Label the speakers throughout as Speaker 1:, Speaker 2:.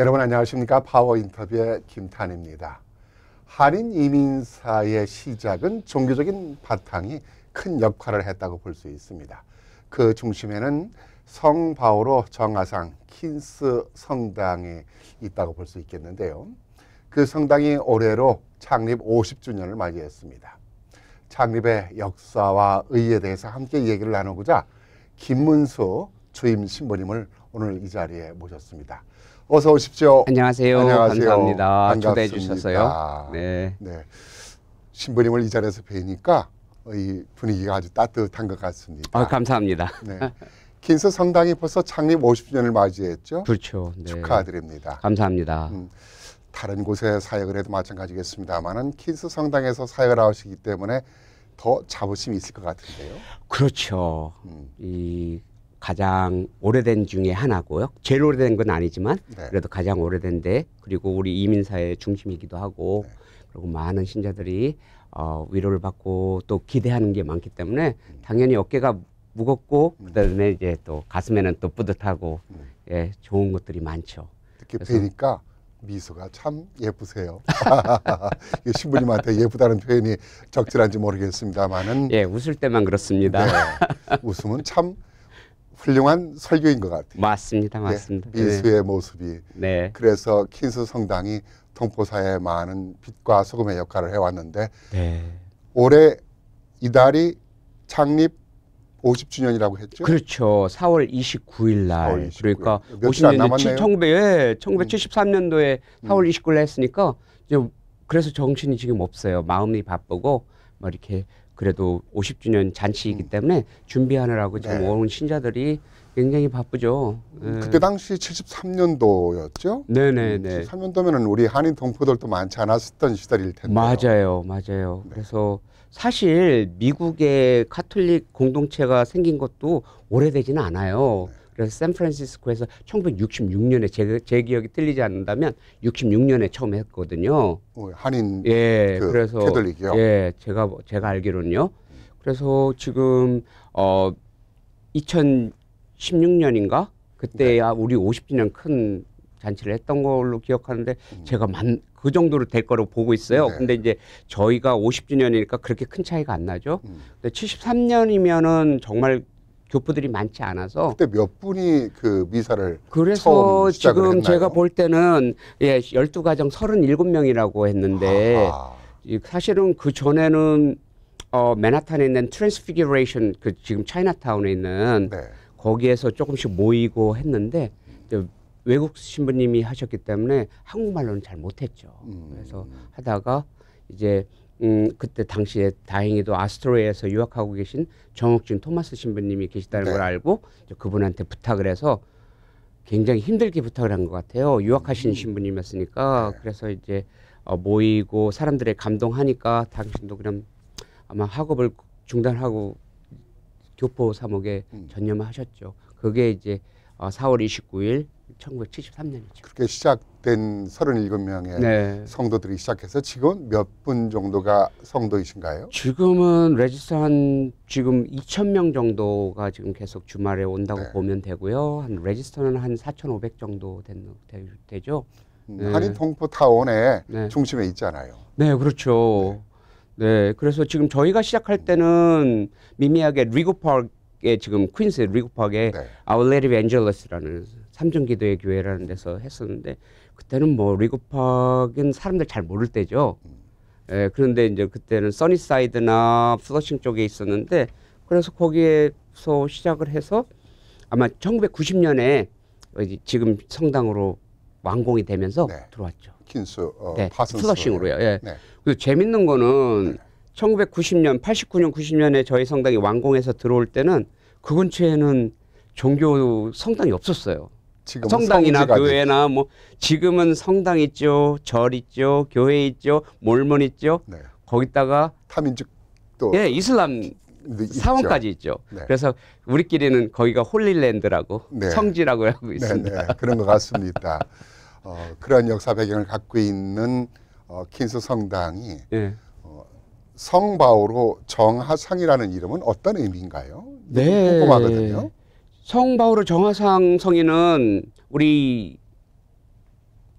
Speaker 1: 여러분 안녕하십니까 파워 인터뷰의 김탄입니다. 한인 이민사의 시작은 종교적인 바탕이 큰 역할을 했다고 볼 수 있습니다. 그 중심에는 성 바오로 정화상 킨스 성당이 있다고 볼 수 있겠는데요. 그 성당이 올해로 창립 50주년을 맞이했습니다. 창립의 역사와 의에 대해서 함께 얘기를 나누고자 김문수 주임 신부님을 오늘 이 자리에 모셨습니다. 어서 오십시오. 안녕하세요. 안녕하세요. 감사합니다. 반갑습니다. 초대해 주셔서요. 네. 네. 신부님을 이 자리에서 뵈니까 이 분위기가 아주 따뜻한 것 같습니다. 아,
Speaker 2: 감사합니다.
Speaker 1: 네. 킨스 성당이 벌써 창립 50주년을 맞이했죠. 그렇죠. 네. 축하드립니다. 감사합니다. 음, 다른 곳에 사역을 해도 마찬가지겠습니다만은 킨스 성당에서 사역을 하시기 때문에 더 자부심이 있을 것
Speaker 2: 같은데요. 그렇죠. 음. 이 가장 오래된 중에 하나고요. 제일 오래된 건 아니지만 네. 그래도 가장 오래된데 그리고 우리 이민 사의 중심이기도 하고 네. 그리고 많은 신자들이 어, 위로를 받고 또 기대하는 게 많기 때문에 음. 당연히 어깨가 무겁고 음. 그다음에 이제 또 가슴에는 또 뿌듯하고 음. 예, 좋은 것들이 많죠.
Speaker 1: 이렇게 뵈니까 미소가 참 예쁘세요. 신부님한테 예쁘다는 표현이 적절한지 모르겠습니다만은 예, 웃을 때만 그렇습니다. 네, 웃음은 참 훌륭한 설교인 것 같아요. 맞습니다, 예, 맞습니다. 예, 미수의 네. 모습이. 네. 그래서 킨스 성당이 통포사에 많은 빛과 소금의 역할을 해왔는데 네. 올해 이달이 창립 50주년이라고 했죠. 그렇죠. 4월 29일 날. 29일. 그러니까
Speaker 2: 50년 1900, 1973년도에 4월 29일 날 했으니까 이제 그래서 정신이 지금 없어요. 마음이 바쁘고 뭐 이렇게 그래도 50주년 잔치이기 음. 때문에 준비하느라고 지금 네. 온 신자들이 굉장히 바쁘죠. 예. 그때
Speaker 1: 당시 73년도였죠? 네네네. 7 3년도면 우리 한인 동포들도 많지 않았었던 시절일 텐데.
Speaker 2: 맞아요, 맞아요. 네. 그래서 사실 미국의 카톨릭 공동체가 생긴 것도 오래되지는 않아요. 네. 그래서 샌프란시스코에서 1966년에 제, 제 기억이 틀리지 않는다면 66년에 처음 했거든요. 어, 한인 예, 그 그래서 캐들릭이요. 예, 제가 제가 알기로는요. 그래서 지금 어 2016년인가 그때야 네. 우리 50주년 큰 잔치를 했던 걸로 기억하는데 음. 제가 만, 그 정도로 될 거로 보고 있어요. 네. 근데 이제 저희가 50주년이니까 그렇게 큰 차이가 안 나죠. 음. 근데 73년이면은 정말 교포들이 많지 않아서 그때 몇 분이 그 미사를 그래서 지금 했나요? 제가 볼 때는 예, 열두 가정 서른일곱 명이라고 했는데 아하. 사실은 그 전에는 어 맨하탄에 있는 트랜스피규레이션 그 지금 차이나타운에 있는 네. 거기에서 조금씩 모이고 했는데 외국 신부님이 하셨기 때문에 한국말로는 잘 못했죠. 음. 그래서 하다가 이제 음, 그때 당시에 다행히도 아스트로에서 유학하고 계신 정옥진 토마스 신부님이 계시다는 네. 걸 알고 그분한테 부탁을 해서 굉장히 힘들게 부탁을 한 것 같아요. 유학하신 음. 신부님이었으니까 네. 그래서 이제 어, 모이고 사람들의 감동하니까 당신도 그럼 아마 학업을 중단하고 교포 사목에 음. 전념하셨죠. 그게 이제 어, 4월 29일 1973년이죠. 그렇게 시작된 37명의 네. 성도들이
Speaker 1: 시작해서 지금 몇 분 정도가 성도이신가요?
Speaker 2: 지금은 레지스한 지금 2,000명 정도가 지금 계속 주말에 온다고 네. 보면 되고요. 한 레지스터는 한 4,500 정도 된, 되, 죠 음, 네. 한인 동포 타운의 네. 중심에 있잖아요. 네, 그렇죠. 네. 네. 그래서 지금 저희가 시작할 때는 미미하게 리그파크 예, 지금 퀸스 리그팍의 네. 아울 u r Lady o 라는 삼중기도의 교회라는 데서 했었는데 그때는 뭐 리그팍은 사람들 잘 모를 때죠. 예, 그런데 이제 그때는 써니사이드나 플러싱 쪽에 있었는데 그래서 거기에서 시작을 해서 아마 1990년에 지금 성당으로 완공이 되면서 네. 들어왔죠. 킨스 어, 네. 파슨스. 플러싱으로요. 예. 네. 그리고 재밌는 거는 네. 1990년, 89년, 90년에 저희 성당이 완공해서 들어올 때는 그 근처에는 종교 성당이 없었어요. 성당이나 교회나 뭐 지금은 성당 있죠, 절 있죠, 교회 있죠, 몰문 있죠. 네. 거기다가 타민족도 예 이슬람 네, 사원까지 있죠. 네. 그래서 우리끼리는 거기가 홀릴랜드라고 네. 성지라고 하고 네, 있습니다. 네. 그런
Speaker 1: 것 같습니다. 어, 그런 역사 배경을
Speaker 2: 갖고 있는
Speaker 1: 어, 킨스 성당이. 예. 성바오로 정하상이라는 이름은
Speaker 2: 어떤 의미인가요? 네. 궁금하거든요. 성바오로 정하상 성인은 우리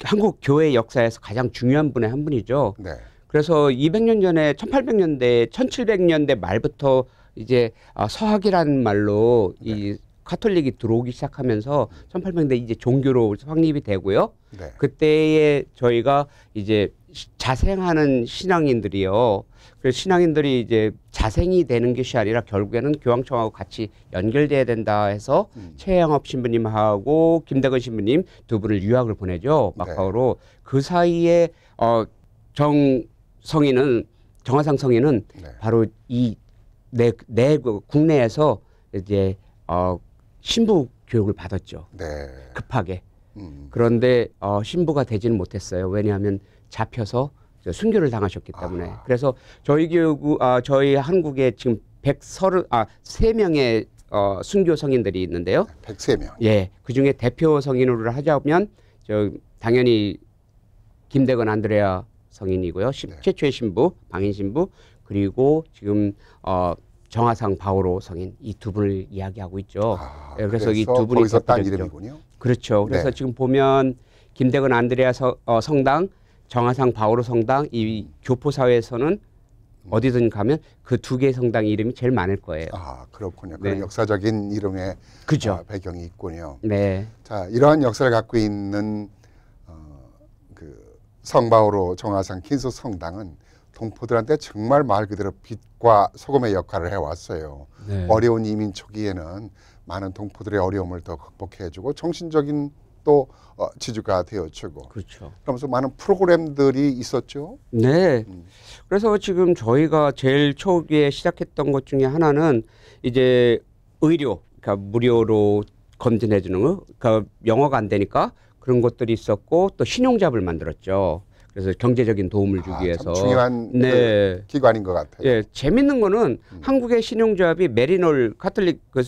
Speaker 2: 한국 교회 역사에서 가장 중요한 분의 한 분이죠. 네. 그래서 200년 전에 1800년대, 1700년대 말부터 이제 아, 서학이라는 말로 네. 이 카톨릭이 들어오기 시작하면서 1800년대 이제 종교로 확립이 되고요. 네. 그때에 저희가 이제 자생하는 신앙인들이요. 그래서 신앙인들이 이제 자생이 되는 것이 아니라 결국에는 교황청하고 같이 연결돼야 된다 해서 음. 최양업 신부님하고 김대근 신부님 두 분을 유학을 보내죠. 네. 마카오로. 네. 그 사이에 어, 정 성인은 정화상 성인은 네. 바로 이내내 내 네, 네, 그 국내에서 이제 어 신부 교육을 받았죠. 네. 급하게. 음. 그런데 어, 신부가 되지는 못했어요. 왜냐하면 잡혀서 순교를 당하셨기 때문에. 아. 그래서 저희 교육, 아, 저희 한국에 지금 130, 아, 3명의 어, 순교 성인들이 있는데요. 103명. 예. 그 중에 대표 성인으로 하자면 저 당연히 김대건 안드레아 성인이고요. 네. 최초의 신부, 방인 신부, 그리고 지금 어 정화상 바오로 성인 이 두 분을 이야기하고 있죠. 아, 예, 그래서, 그래서 이 두 분이 있었딱 이름이군요. 그렇죠. 그래서 네. 지금 보면 김대근 안드레아 서, 어, 성당, 정화상 바오로 성당 이 교포 사회에서는 음. 어디든 가면 그 두 개의 성당 이름이 제일 많을 거예요. 아 그렇군요. 그런 네. 역사적인 이름의 그죠. 어, 배경이 있군요. 네. 자
Speaker 1: 이러한 역사를 갖고 있는 어, 그 성바오로 정화상 킨소 성당은 동포들한테 정말 말 그대로 빛과 소금의 역할을 해왔어요. 네. 어려운 이민 초기에는 많은 동포들의 어려움을 더 극복해주고 정신적인 또 어, 지주가 되어주고 그렇죠. 그러면서 많은 프로그램들이 있었죠.
Speaker 2: 네. 음. 그래서 지금 저희가 제일 초기에 시작했던 것 중에 하나는 이제 의료, 그러니까 무료로 검진해주는 거, 그러니까 영어가 안 되니까 그런 것들이 있었고 또 신용잡을 만들었죠. 그래서 경제적인 도움을 아, 주기 아, 위해서 중요한 네. 네. 기관인 것 같아요. 예, 재밌는 거는 음. 한국의 신용조합이 메리놀 카톨릭 그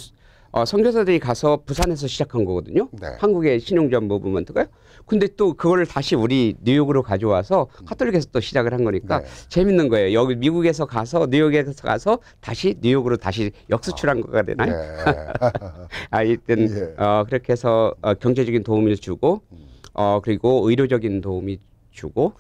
Speaker 2: 어, 선교사들이 가서 부산에서 시작한 거거든요. 네. 한국의 신용조합 모브먼트가요. 근데 또 그걸 다시 우리 뉴욕으로 가져와서 음. 카톨릭에서 또 시작을 한 거니까 네. 재밌는 거예요. 여기 미국에서 가서 뉴욕에서 가서 다시 뉴욕으로 다시 역수출한 아, 거가 되나요? 네. 아, 일단 예. 어, 그렇게 해서 어, 경제적인 도움을 주고 음. 어, 그리고 의료적인 도움이 주고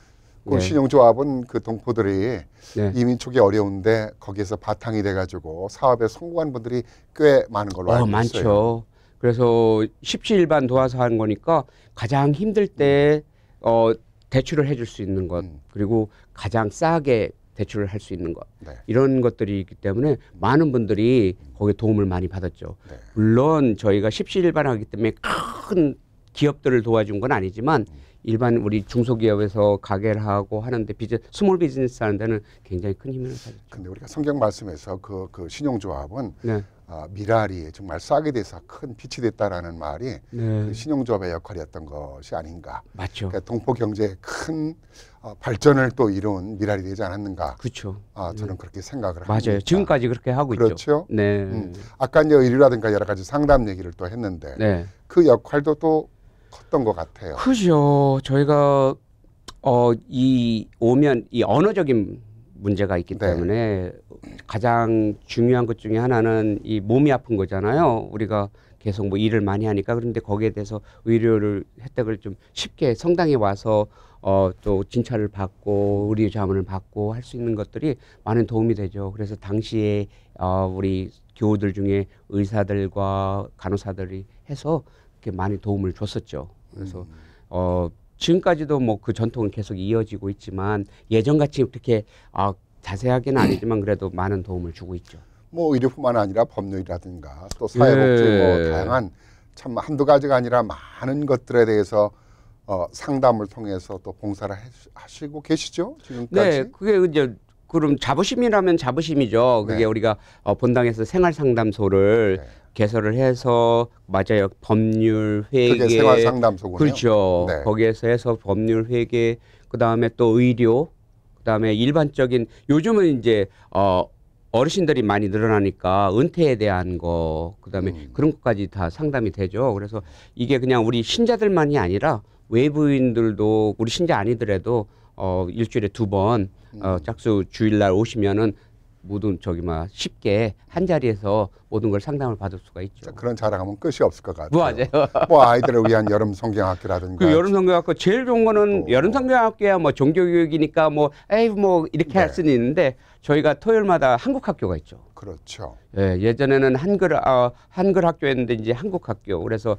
Speaker 2: 그 네.
Speaker 1: 신용조합은 그 동포들이 네. 이민 초기 어려운데
Speaker 2: 거기에서 바탕이
Speaker 1: 돼가지고
Speaker 2: 사업에 성공한 분들이 꽤 많은 걸로 어, 알고 어, 있어요. 많 그래서 십시일반 도와서 하는 거니까 가장 힘들 때 음. 어, 대출을 해줄 수 있는 것 음. 그리고 가장 싸게 대출을 할 수 있는 것 네. 이런 것들이 있기 때문에 많은 분들이 거기에 도움을 많이 받았죠. 네. 물론 저희가 십시일반하기 때문에 큰 기업들을 도와준 건 아니지만 일반 우리 중소기업에서 가게를 하고 하는데 비즈 스몰 비즈니스 하는 데는 굉장히 큰 힘을 가죠
Speaker 1: 근데 우리가 성경 말씀에서 그, 그 신용조합은 네. 아, 미랄이 정말 싸게 돼서 큰 빛이 됐다라는 말이 네. 그 신용조합의 역할이었던 것이 아닌가. 맞죠. 그러니까 동포 경제의 큰 어, 발전을 또 이룬 미랄이 되지 않았는가. 그렇죠. 아, 네. 저는 네. 그렇게 생각을 합니다. 맞아요.
Speaker 2: 지금까지 그렇게 하고 그렇죠? 있죠. 그렇죠. 네. 음,
Speaker 1: 아까 이제 의류라든가 여러 가지 상담 얘기를 또 했는데 네. 그 역할도 또 컸던 것 같아요.
Speaker 2: 그죠. 저희가 어, 이 오면 이 언어적인 문제가 있기 네. 때문에 가장 중요한 것 중에 하나는 이 몸이 아픈 거잖아요. 우리가 계속 뭐 일을 많이 하니까 그런데 거기에 대해서 의료를 혜택을 좀 쉽게 성당에 와서 어, 또 진찰을 받고 의료 자문을 받고 할 수 있는 것들이 많은 도움이 되죠. 그래서 당시에 어, 우리 교우들 중에 의사들과 간호사들이 해서 많이 도움을 줬었죠. 그래서 음. 어 지금까지도 뭐 그 전통은 계속 이어지고 있지만 예전 같이 그렇게 아 자세하게는 아니지만 그래도 많은 도움을 주고 있죠.
Speaker 1: 뭐 의료뿐만 아니라 법률이라든가 또 사회복지 뭐 예. 다양한 참 한두 가지가 아니라 많은 것들에 대해서 어, 상담을 통해서 또 봉사를
Speaker 2: 하시고 계시죠 지금까지? 네, 그게 이제 그럼 자부심이라면 자부심이죠. 그게 네. 우리가 어, 본당에서 생활 상담소를 네. 개설을 해서 맞아요 법률 회계 그게 생활 상담소군요. 그렇죠. 네. 거기에서 해서 법률 회계 그 다음에 또 의료 그 다음에 일반적인 요즘은 이제 어 어르신들이 많이 늘어나니까 은퇴에 대한 거 그다음에 음. 그런 것까지 다 상담이 되죠. 그래서 이게 그냥 우리 신자들만이 아니라 외부인들도 우리 신자 아니더라도 어 일주일에 두 번 어, 음. 짝수 주일날 오시면은 모든 저기 막 뭐 쉽게 한 자리에서 모든 걸 상담을 받을 수가 있죠. 그런 자랑하면 끝이 없을 것
Speaker 1: 같아요. 맞아요. 뭐, 뭐 아이들을 위한 여름 성경학교라든가. 그
Speaker 2: 여름 성경학교 제일 좋은 거는 또... 어. 여름 성경학교야 뭐 종교교육이니까 뭐 에이 뭐 이렇게 네. 할 수는 있는데 저희가 토요일마다 한국 학교가 있죠. 그렇죠. 예, 예전에는 한글 아, 한글 학교였는데 이제 한국 학교. 그래서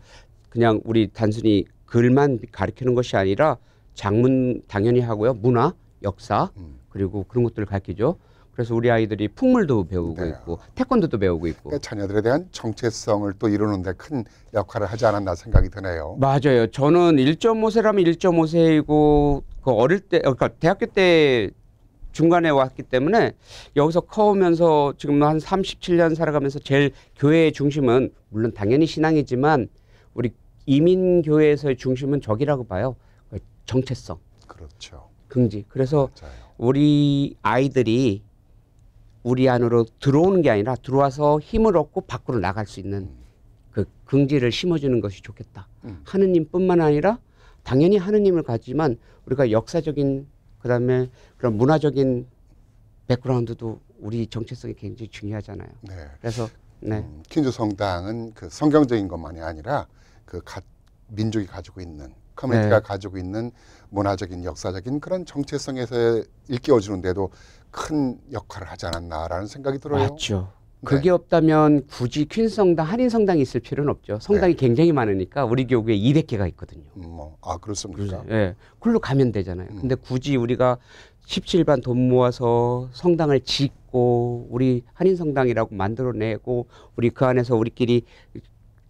Speaker 2: 그냥 우리 단순히 글만 가르치는 것이 아니라 장문 당연히 하고요. 문화, 역사 음. 그리고 그런 것들을 가르치죠. 그래서 우리 아이들이 풍물도 배우고 네. 있고 태권도도
Speaker 1: 배우고 있고 그러니까 자녀들에 대한 정체성을 또 이루는데 큰 역할을 하지 않았나 생각이 드네요.
Speaker 2: 맞아요. 저는 1.5세라면 1.5세이고 그 어릴 때 어, 그러니까 대학교 때 중간에 왔기 때문에 여기서 커오면서 지금 한 37년 살아가면서 제일 교회의 중심은 물론 당연히 신앙이지만 우리 이민 교회에서의 중심은 적이라고 봐요. 그 정체성. 그렇죠. 긍지. 그래서 맞아요. 우리 아이들이 우리 안으로 들어오는 게 아니라 들어와서 힘을 얻고 밖으로 나갈 수 있는 그 긍지를 심어주는 것이 좋겠다. 음. 하느님뿐만 아니라 당연히 하느님을 가지만 우리가 역사적인 그다음에 그런 문화적인 백그라운드도 우리 정체성이 굉장히 중요하잖아요. 네. 그래서 네. 음,
Speaker 1: 퀸즈 성당은 그 성경적인 것만이 아니라 그 가, 민족이 가지고 있는 커뮤니티가 네. 가지고 있는 문화적인 역사적인 그런 정체성에서 일깨워주는데도 큰 역할을 하지 않았나라는 생각이 들어요. 맞죠.
Speaker 2: 네. 그게 네. 없다면 굳이 퀸성당, 한인성당이 있을 필요는 없죠. 성당이 네. 굉장히 많으니까 우리 교구에 200개가 있거든요. 음, 뭐. 아, 그렇습니까? 예. 네. 그로 가면 되잖아요. 음. 근데 굳이 우리가 17반 돈 모아서 성당을 짓고 우리 한인성당이라고 만들어내고 우리 그 안에서 우리끼리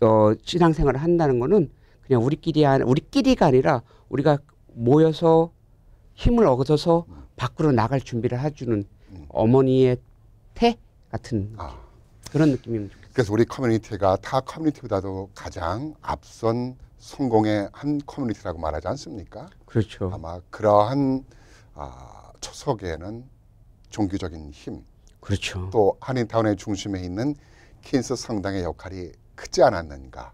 Speaker 2: 어, 신앙생활을 한다는 거는 그냥 우리끼리 한 우리끼리가 아니라 우리가 모여서 힘을 얻어서 밖으로 나갈 준비를 해주는 어머니의 태 같은 아.
Speaker 1: 그런 느낌입니다. 이면 그래서 우리 커뮤니티가 타 커뮤니티보다도 가장 앞선 성공의 한 커뮤니티라고 말하지 않습니까? 그렇죠. 아마 그러한 아, 초석에는 종교적인 힘, 그렇죠. 또 한인타운의 중심에 있는
Speaker 2: 킨스 성당의 역할이
Speaker 1: 크지 않았는가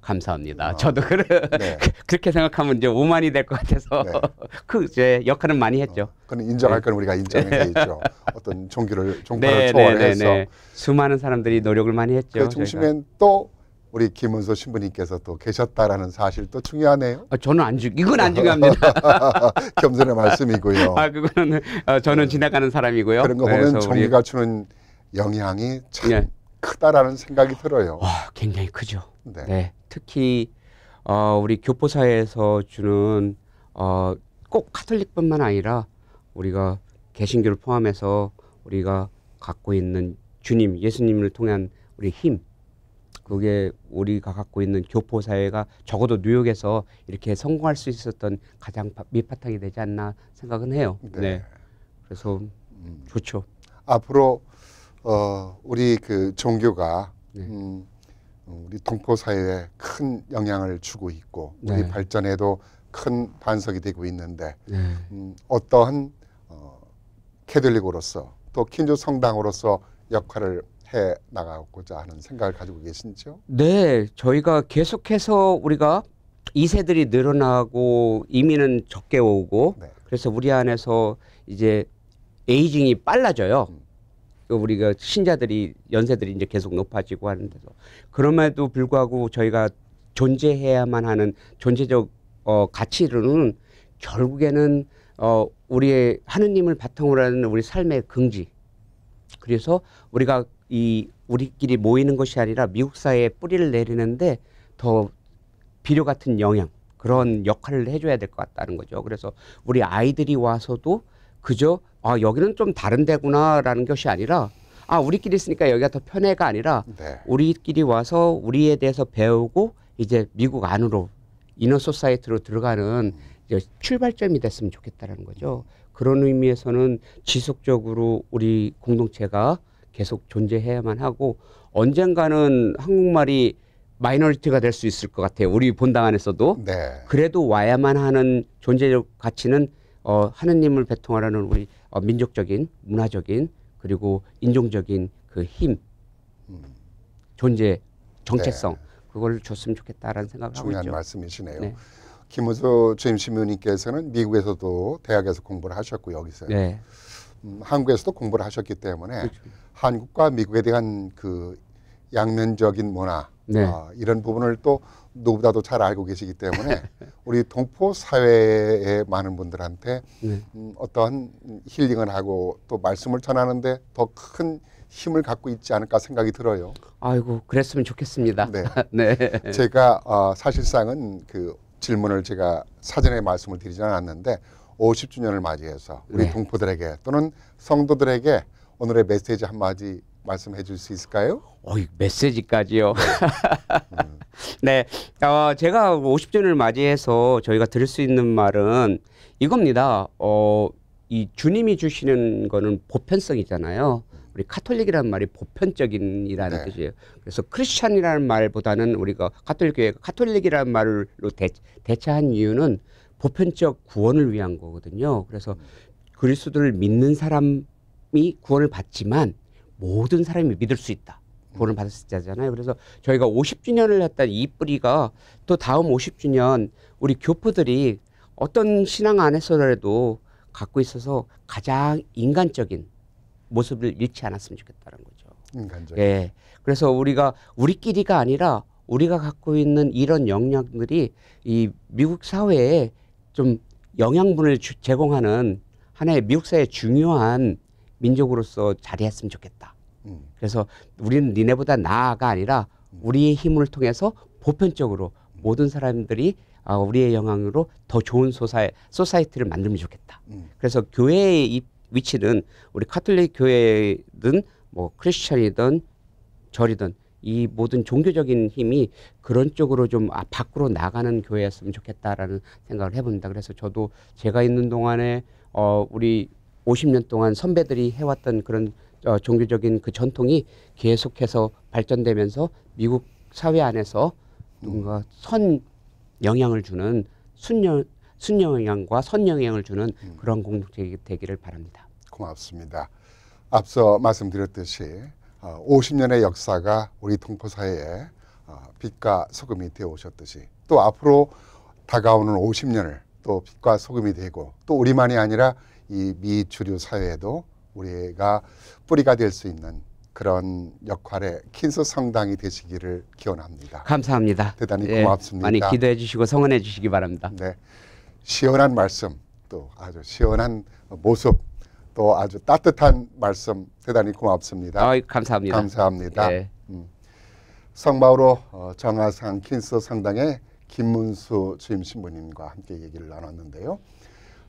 Speaker 2: 감사합니다. 아, 저도 그래, 네. 그, 그렇게 생각하면 이제 오만이 될 것 같아서 네. 그제 역할은 많이 어, 했죠. 어, 그건 인정할 건 네. 우리가 인정해 있죠.
Speaker 1: 어떤 종교를 종파를 네, 네, 초월해서 수많은 사람들이 노력을 많이 했죠. 그 중심엔 또 우리 김은소 신부님께서 또 계셨다라는 사실도 중요하네요. 아, 저는 안 중, 이건 안 중요합니다. 겸손의 말씀이고요. 아,
Speaker 2: 그거는 어, 저는 지나가는 사람이고요. 그런 거 보면 종교가
Speaker 1: 주는 영향이 참 예. 크다라는 생각이 들어요. 와,
Speaker 2: 굉장히 크죠. 네. 네. 특히 어, 우리 교포사회에서 주는 어, 꼭 카톨릭뿐만 아니라 우리가 개신교를 포함해서 우리가 갖고 있는 주님, 예수님을 통한 우리 힘, 그게 우리가 갖고 있는 교포 사회가 적어도 뉴욕에서 이렇게 성공할 수 있었던 가장 밑바탕이 되지 않나 생각은 해요. 네. 네. 그래서 음. 좋죠.
Speaker 1: 앞으로 어, 우리 그 종교가 네. 음, 어, 우리 동포 사회에 큰 영향을 주고 있고 우리 네. 발전에도 큰 반석이 되고 있는데 네. 음, 어떠한 어, 캐들릭으로서또 킨조 성당으로서 역할을 해 나가고자 하는 생각을 가지고 계신지요?
Speaker 2: 네, 저희가 계속해서 우리가 이세들이 늘어나고 이민은 적게 오고 네. 그래서 우리 안에서 이제 에이징이 빨라져요. 음. 우리가 신자들이 연세들이 이제 계속 높아지고 하는데도 그럼에도 불구하고 저희가 존재해야만 하는 존재적 어, 가치로는 결국에는 어, 우리의 하느님을 바탕으로 하는 우리 삶의 긍지. 그래서 우리가 이 우리끼리 모이는 것이 아니라 미국 사회에 뿌리를 내리는데 더 비료 같은 영향 그런 역할을 해줘야 될 것 같다는 거죠. 그래서 우리 아이들이 와서도 그죠아 여기는 좀 다른 데구나라는 것이 아니라 아 우리끼리 있으니까 여기가 더 편해가 아니라 네. 우리끼리 와서 우리에 대해서 배우고 이제 미국 안으로 이너 소사이트로 들어가는 이제 출발점이 됐으면 좋겠다라는 거죠. 그런 의미에서는 지속적으로 우리 공동체가 계속 존재해야만 하고 언젠가는 한국말이 마이너리티가 될 수 있을 것 같아요. 우리 본당 안에서도 네. 그래도 와야만 하는 존재적 가치는 어, 하느님을 배통하라는 우리 어, 민족적인 문화적인 그리고 인종적인 그힘 존재 정체성 네. 그걸 줬으면 좋겠다라는 생각을 하고 있죠. 중요한 말씀이시네요.
Speaker 1: 네. 김우수 주임 신부님께서는 미국에서도 대학에서 공부를 하셨고 여기서 네. 음, 한국에서도 공부를 하셨기 때문에 그렇죠. 한국과 미국에 대한 그 양면적인 문화 네. 아, 이런 부분을 또 누구보다도 잘 알고 계시기 때문에 우리 동포 사회의 많은 분들한테 네. 음, 어떤 힐링을 하고 또 말씀을 전하는데 더 큰 힘을 갖고 있지 않을까 생각이 들어요. 아이고 그랬으면 좋겠습니다. 네.
Speaker 2: 네. 제가
Speaker 1: 어, 사실상은 그 질문을 제가 사전에 말씀을 드리지 않았는데 50주년을 맞이해서 우리 네. 동포들에게 또는 성도들에게 오늘의 메시지 한마디 말씀해 줄 수 있을까요?
Speaker 2: 어이, 메시지까지요. 네. 어, 제가 50주년을 맞이해서 저희가 드릴 수 있는 말은 이겁니다. 어, 이 주님이 주시는 거는 보편성이잖아요. 우리 카톨릭이라는 말이 보편적인이라는 네. 뜻이에요. 그래서 크리스천이라는 말보다는 우리가 카톨릭 교회가 카톨릭이라는 말로 대, 대체한 이유는 보편적 구원을 위한 거거든요. 그래서 그리스도를 믿는 사람이 구원을 받지만 모든 사람이 믿을 수 있다. 구원을 받았을 때잖아요. 그래서 저희가 50주년을 했던 이 뿌리가 또 다음 50주년 우리 교포들이 어떤 신앙 안에서라도 갖고 있어서 가장 인간적인 모습을 잃지 않았으면 좋겠다는 거죠. 인간적. 예. 그래서 우리가 우리끼리가 아니라 우리가 갖고 있는 이런 영향들이이 미국 사회에 좀 영양분을 주, 제공하는 하나의 미국 사회의 중요한 민족으로서 자리했으면 좋겠다. 음. 그래서 우리는 니네보다 나아가 아니라 음. 우리의 힘을 통해서 보편적으로 음. 모든 사람들이 아, 우리의 영향으로 더 좋은 소사이, 소사이트를 만들면 좋겠다. 음. 그래서 교회의 위치는 우리 카톨릭 교회든 뭐 크리스천이든 절이든 이 모든 종교적인 힘이 그런 쪽으로 좀 아, 밖으로 나가는 교회였으면 좋겠다라는 생각을 해봅니다. 그래서 저도 제가 있는 동안에 어, 우리 50년 동안 선배들이 해왔던 그런 어, 종교적인 그 전통이 계속해서 발전되면서 미국 사회 안에서 뭔가 선 영향을 주는 순영 순영향과 선영향을 주는 음. 그런 공동체 되기를 바랍니다. 고맙습니다.
Speaker 1: 앞서 말씀드렸듯이 50년의 어, 역사가 우리 동포 사회에 어, 빛과 소금이 되어 오셨듯이 또 앞으로 다가오는 50년을 또 빛과 소금이 되고 또 우리만이 아니라 이 미주류 사회에도 우리가 뿌리가 될 수 있는 그런 역할의 킨스 성당이 되시기를 기원합니다.
Speaker 2: 감사합니다. 대단히 예, 고맙습니다. 많이 기도해 주시고
Speaker 1: 성원해 주시기 바랍니다. 네. 시원한 말씀 또 아주 시원한 모습 또 아주 따뜻한 말씀 대단히 고맙습니다. 아, 감사합니다. 감사합니다. 예. 음. 성마으로 정화상 어, 킨스 성당의 김문수 주임 신부님과 함께 얘기를 나눴는데요.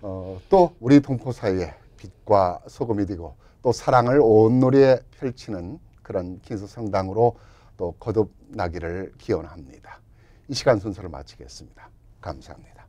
Speaker 1: 어, 또 우리 동포 사이에 빛과 소금이 되고 또 사랑을 온누리에 펼치는 그런 기수 성당으로 또 거듭나기를 기원합니다. 이 시간 순서를 마치겠습니다. 감사합니다.